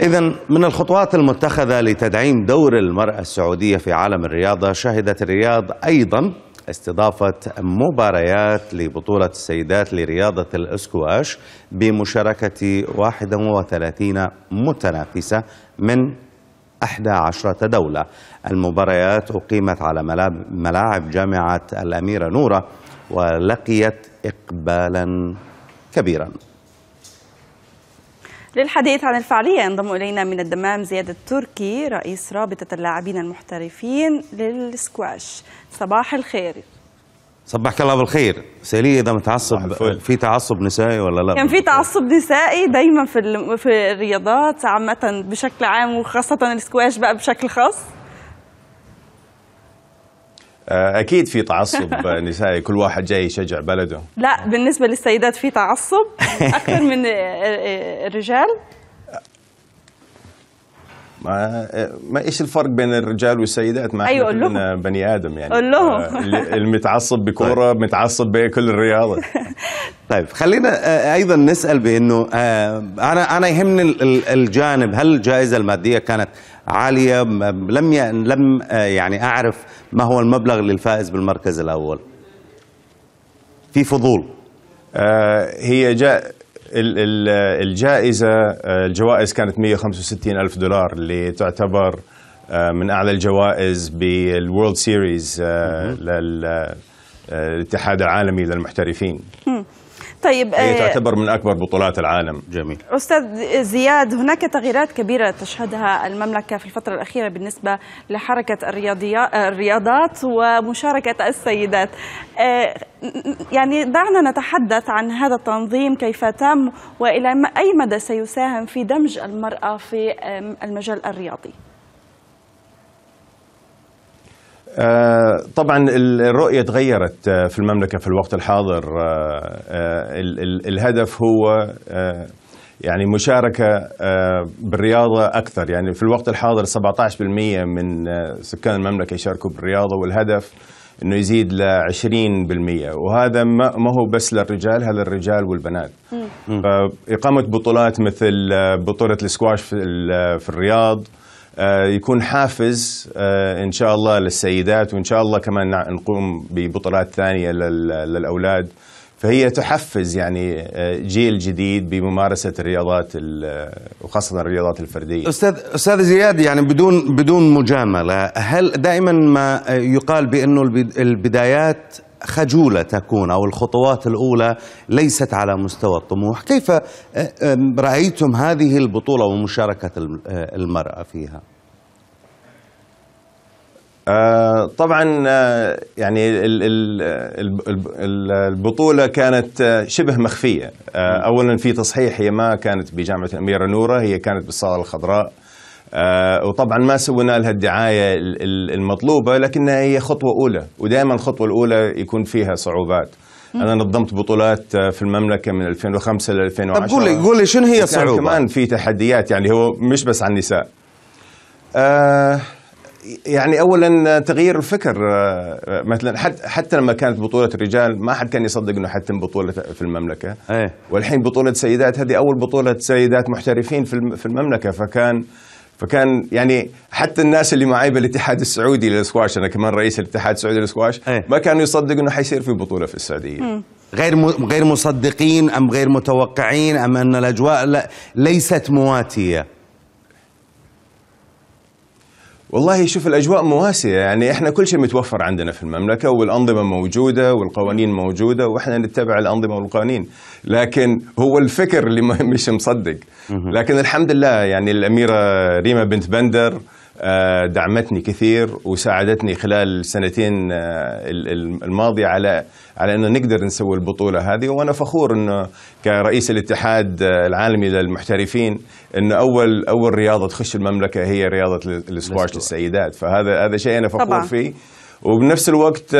إذا من الخطوات المتخذة لتدعيم دور المرأة السعودية في عالم الرياضة شهدت الرياض أيضا استضافة مباريات لبطولة السيدات لرياضة الاسكواش بمشاركة 31 متنافسة من 11 دولة المباريات أقيمت على ملاعب جامعة الأميرة نورة ولقيت إقبالا كبيرا للحديث عن الفعالية ينضم إلينا من الدمام زياد التركي رئيس رابطة اللاعبين المحترفين للسكواش صباح الخير صباحك الله بالخير سالي اذا متعصب في تعصب نسائي ولا لا كان في تعصب نسائي دايما في في الرياضات عامه بشكل عام وخاصه السكواش بقى بشكل خاص آه، اكيد في تعصب نسائي كل واحد جاي يشجع بلده لا بالنسبه للسيدات في تعصب اكثر من آه، آه، الرجال ما ما ايش الفرق بين الرجال والسيدات ما ايوه قول لهم بني ادم يعني قول لهم آه، المتعصب بكوره طيب. متعصب بكل الرياضه طيب خلينا آه، ايضا نسال بانه آه، انا انا يهمني الجانب هل الجائزه الماديه كانت عاليه لم لم يعني اعرف ما هو المبلغ للفائز بالمركز الاول في فضول هي جاء الجائزة آه، الجوائز كانت 165 ألف دولار اللي تعتبر آه، من أعلى الجوائز بالورلد سيريز آه، للاتحاد العالمي للمحترفين طيب هي آه، تعتبر من أكبر بطولات العالم جميل أستاذ زياد هناك تغييرات كبيرة تشهدها المملكة في الفترة الأخيرة بالنسبة لحركة الرياضات ومشاركة السيدات آه، يعني دعنا نتحدث عن هذا التنظيم كيف تم وإلى أي مدى سيساهم في دمج المرأة في المجال الرياضي آه، طبعا الرؤية تغيرت آه، في المملكة في الوقت الحاضر آه، الهدف هو يعني مشاركة بالرياضة أكثر يعني في الوقت الحاضر 17% من سكان المملكة يشاركوا بالرياضة والهدف انه يزيد ل 20% وهذا ما هو بس للرجال هذا الرجال والبنات اقامه بطولات مثل بطوله السكواش في الرياض آه، يكون حافز آه، ان شاء الله للسيدات وان شاء الله كمان نقوم ببطولات ثانيه للاولاد فهي تحفز يعني آه، جيل جديد بممارسه الرياضات وخاصه الرياضات الفرديه. استاذ استاذ زياد يعني بدون بدون مجامله، هل دائما ما يقال بانه البدايات خجولة تكون أو الخطوات الأولى ليست على مستوى الطموح كيف رأيتم هذه البطولة ومشاركة المرأة فيها؟ آه، طبعا آه، يعني البطوله كانت آه، شبه مخفيه اولا في تصحيح هي ما كانت بجامعه الاميره نوره هي كانت بالصاله الخضراء وطبعا ما سوينا لها الدعايه المطلوبه لكنها هي خطوه اولى ودائما الخطوه الاولى يكون فيها صعوبات انا نظمت بطولات في المملكه من 2005 ل 2010 طب قولي قولي شنو هي الصعوبه كمان في تحديات يعني هو مش بس عن النساء آه يعني اولا تغيير الفكر آه، مثلا حتى حتى لما كانت بطوله الرجال ما حد كان يصدق انه حتتم بطوله في المملكه أيه. والحين بطوله سيدات هذه اول بطوله سيدات محترفين في المملكه فكان فكان يعني حتى الناس اللي معي بالاتحاد السعودي للسكواش انا كمان رئيس الاتحاد السعودي للسكواش أيه. ما كانوا يصدقوا انه حيصير في بطوله في السعوديه م. غير غير مصدقين ام غير متوقعين ام ان الاجواء ليست مواتيه والله شوف الاجواء مواسيه يعني احنا كل شيء متوفر عندنا في المملكه والانظمه موجوده والقوانين موجوده واحنا نتبع الانظمه والقوانين لكن هو الفكر اللي مش مصدق لكن الحمد لله يعني الاميره ريما بنت بندر آه، دعمتني كثير وساعدتني خلال السنتين آه، الماضيه على على انه نقدر نسوي البطوله هذه وانا فخور انه كرئيس الاتحاد آه، العالمي للمحترفين انه اول اول رياضه تخش المملكه هي رياضه السكواش للسيدات فهذا هذا شيء انا فخور طبعا. فيه وبنفس الوقت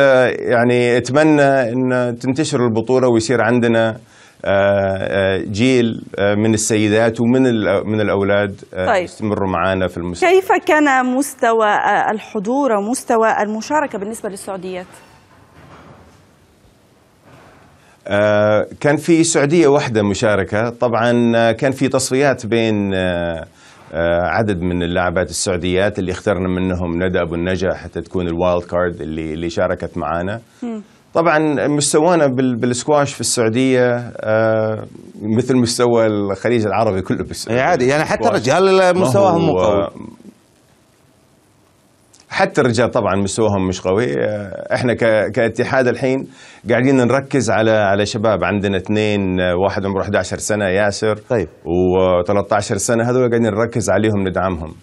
يعني اتمنى ان تنتشر البطوله ويصير عندنا آه، آه، جيل آه، من السيدات ومن من الاولاد طيب. يستمروا معنا في المستقبل كيف كان مستوى الحضور ومستوى المشاركه بالنسبه للسعوديات كان في سعوديه واحده مشاركه طبعا كان في تصفيات بين عدد من اللاعبات السعوديات اللي اخترنا منهم ندى ابو النجا حتى تكون الوايلد كارد اللي اللي شاركت معنا م. طبعا مستوانا بالسكواش في السعوديه آه، مثل مستوى الخليج العربي كله بالسعوديه عادي يعني حتى الرجال مستواهم مو آه، قوي حتى الرجال طبعا مستواهم مش قوي آه، احنا كاتحاد الحين قاعدين نركز على على شباب عندنا اثنين واحد عمره 11 سنه ياسر طيب و13 سنه هذول قاعدين نركز عليهم ندعمهم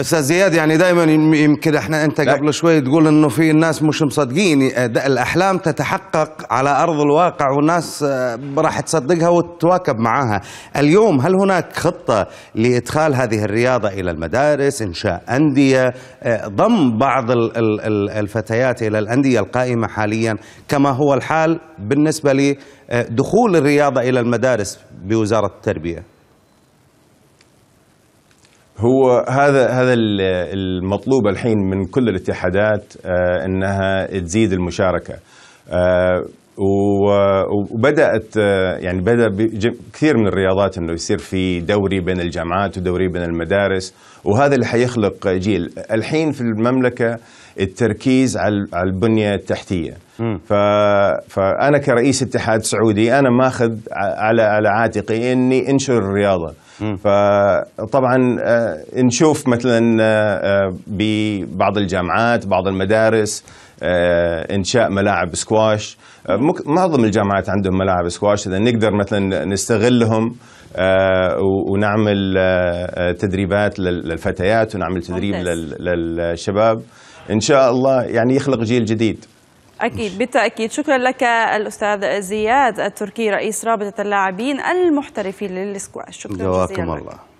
استاذ زياد يعني دايما يمكن احنا انت قبل شوي تقول انه في الناس مش مصدقين الاحلام تتحقق على ارض الواقع والناس آه، راح تصدقها وتتواكب معاها اليوم هل هناك خطه لادخال هذه الرياضه الى المدارس انشاء انديه آه، ضم بعض الفتيات الى الانديه القائمه حاليا كما هو الحال بالنسبه لدخول آه، الرياضه الى المدارس بوزاره التربيه هو هذا هذا المطلوب الحين من كل الاتحادات آه، انها تزيد المشاركه آه، وبدات آه، يعني بدا كثير من الرياضات انه يصير في دوري بين الجامعات ودوري بين المدارس وهذا اللي حيخلق جيل الحين في المملكه التركيز على البنيه التحتيه ف... فانا كرئيس اتحاد سعودي انا ماخذ على على عاتقي اني انشر الرياضه فطبعا آه، نشوف مثلا آه، آه، ببعض الجامعات بعض المدارس انشاء ملاعب سكواش معظم الجامعات عندهم ملاعب سكواش اذا نقدر مثلا نستغلهم آه، ونعمل آه، آه، تدريبات للفتيات ونعمل تدريب للشباب ان شاء الله يعني يخلق جيل جديد أكيد بالتأكيد شكرا لك الأستاذ زياد التركي رئيس رابطة اللاعبين المحترفين للسكواش شكرا جزيلا الله